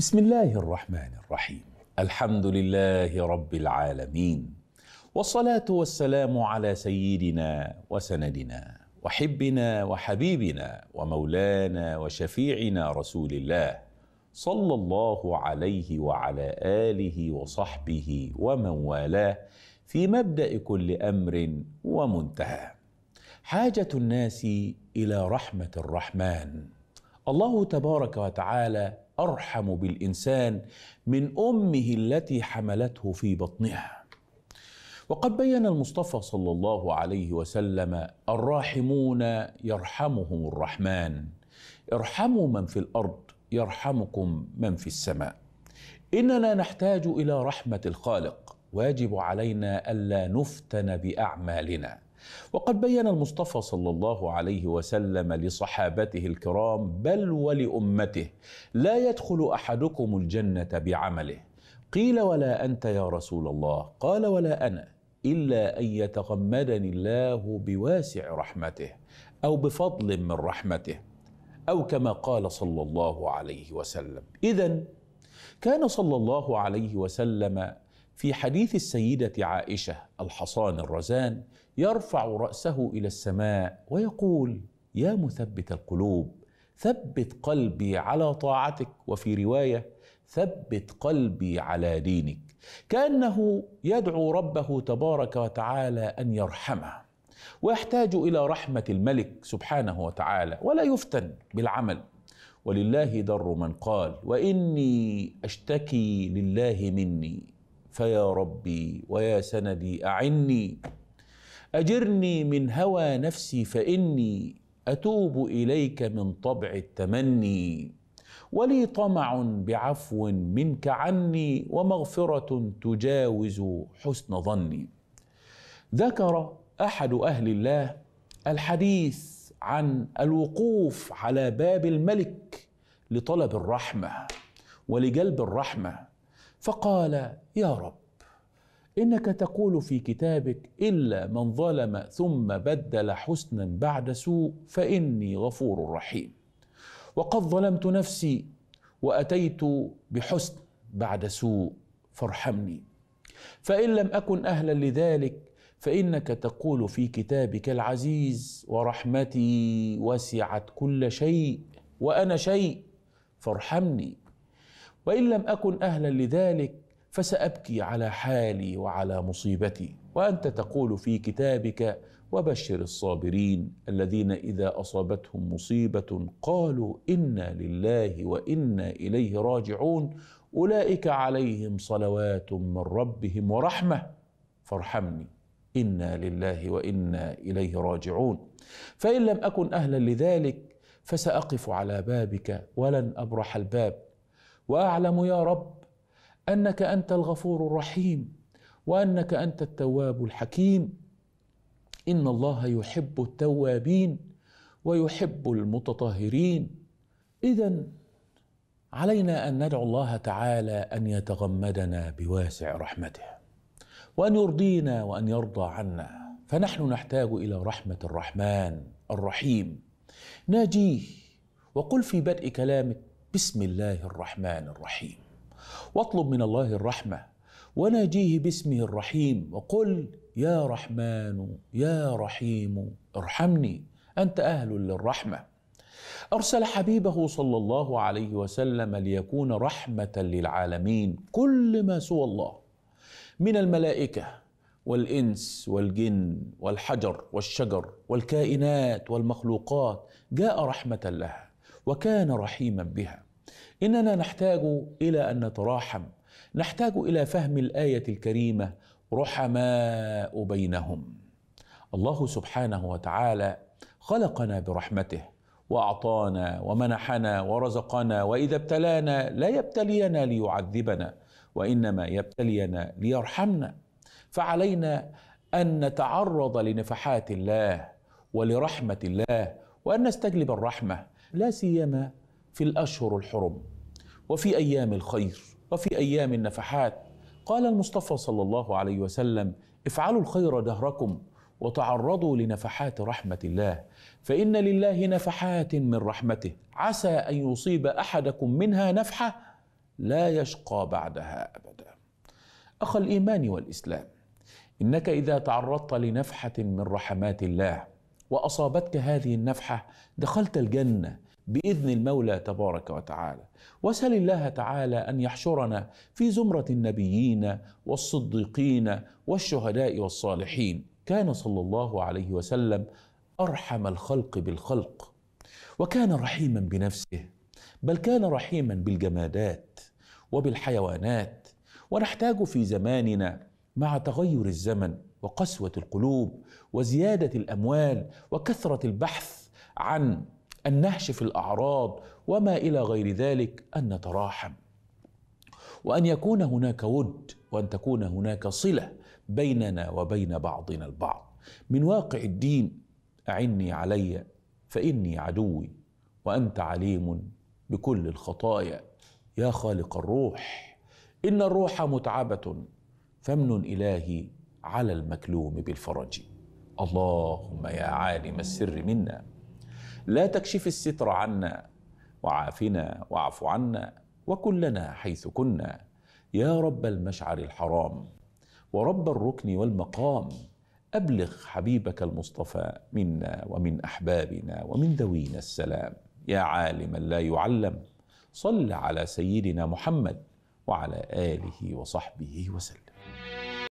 بسم الله الرحمن الرحيم الحمد لله رب العالمين والصلاه والسلام على سيدنا وسندنا وحبنا وحبيبنا ومولانا وشفيعنا رسول الله صلى الله عليه وعلى اله وصحبه ومن والاه في مبدا كل امر ومنتهى حاجه الناس الى رحمه الرحمن الله تبارك وتعالى ارحم بالانسان من امه التي حملته في بطنها وقد بين المصطفى صلى الله عليه وسلم الراحمون يرحمهم الرحمن ارحموا من في الارض يرحمكم من في السماء اننا نحتاج الى رحمه الخالق واجب علينا الا نفتن باعمالنا وقد بين المصطفى صلى الله عليه وسلم لصحابته الكرام بل ولامته لا يدخل احدكم الجنه بعمله قيل ولا انت يا رسول الله قال ولا انا الا ان يتغمدني الله بواسع رحمته او بفضل من رحمته او كما قال صلى الله عليه وسلم اذا كان صلى الله عليه وسلم في حديث السيدة عائشة الحصان الرزان يرفع رأسه إلى السماء ويقول: يا مثبت القلوب ثبت قلبي على طاعتك وفي رواية ثبت قلبي على دينك كأنه يدعو ربه تبارك وتعالى أن يرحمه ويحتاج الى رحمه الملك سبحانه وتعالى ولا يفتن بالعمل ولله در من قال واني اشتكي لله مني فيا ربي ويا سندي اعني اجرني من هوى نفسي فاني اتوب اليك من طبع التمني ولي طمع بعفو منك عني ومغفره تجاوز حسن ظني ذكر احد اهل الله الحديث عن الوقوف على باب الملك لطلب الرحمه ولجلب الرحمه فقال يا رب انك تقول في كتابك الا من ظلم ثم بدل حسنا بعد سوء فاني غفور رحيم وقد ظلمت نفسي واتيت بحسن بعد سوء فارحمني فان لم اكن اهلا لذلك فانك تقول في كتابك العزيز ورحمتي وسعت كل شيء وانا شيء فارحمني وان لم اكن اهلا لذلك فسابكي على حالي وعلى مصيبتي وانت تقول في كتابك وبشر الصابرين الذين اذا اصابتهم مصيبه قالوا انا لله وانا اليه راجعون اولئك عليهم صلوات من ربهم ورحمه فارحمني انا لله وانا اليه راجعون فان لم اكن اهلا لذلك فساقف على بابك ولن ابرح الباب واعلم يا رب انك انت الغفور الرحيم وانك انت التواب الحكيم ان الله يحب التوابين ويحب المتطهرين اذا علينا ان ندعو الله تعالى ان يتغمدنا بواسع رحمته وان يرضينا وان يرضى عنا فنحن نحتاج الى رحمه الرحمن الرحيم ناجيه وقل في بدء كلامك بسم الله الرحمن الرحيم واطلب من الله الرحمه وناجيه باسمه الرحيم وقل يا رحمن يا رحيم ارحمني انت اهل للرحمه ارسل حبيبه صلى الله عليه وسلم ليكون رحمه للعالمين كل ما سوى الله من الملائكه والانس والجن والحجر والشجر والكائنات والمخلوقات جاء رحمه لها وكان رحيما بها اننا نحتاج الى ان نتراحم نحتاج الى فهم الايه الكريمه رحماء بينهم الله سبحانه وتعالى خلقنا برحمته واعطانا ومنحنا ورزقنا واذا ابتلانا لا يبتلينا ليعذبنا وانما يبتلينا ليرحمنا فعلينا ان نتعرض لنفحات الله ولرحمه الله وان نستجلب الرحمه لا سيما في الأشهر الحرم وفي أيام الخير وفي أيام النفحات قال المصطفى صلى الله عليه وسلم افعلوا الخير دهركم وتعرضوا لنفحات رحمة الله فإن لله نفحات من رحمته عسى أن يصيب أحدكم منها نفحة لا يشقى بعدها أبدا أخ الإيمان والإسلام إنك إذا تعرضت لنفحة من رحمات الله واصابتك هذه النفحه دخلت الجنه باذن المولى تبارك وتعالى واسال الله تعالى ان يحشرنا في زمره النبيين والصديقين والشهداء والصالحين كان صلى الله عليه وسلم ارحم الخلق بالخلق وكان رحيما بنفسه بل كان رحيما بالجمادات وبالحيوانات ونحتاج في زماننا مع تغير الزمن وقسوه القلوب وزياده الاموال وكثره البحث عن النهش في الاعراض وما الى غير ذلك ان نتراحم وان يكون هناك ود وان تكون هناك صله بيننا وبين بعضنا البعض من واقع الدين اعني علي فاني عدوي وانت عليم بكل الخطايا يا خالق الروح ان الروح متعبه فمن إلهي على المكلوم بالفرج اللهم يا عالم السر منا لا تكشف الستر عنا وعافنا واعف عنا وكلنا حيث كنا يا رب المشعر الحرام ورب الركن والمقام أبلغ حبيبك المصطفى منا ومن أحبابنا ومن ذوينا السلام يا عالما لا يعلم صل على سيدنا محمد وعلى آله وصحبه وسلم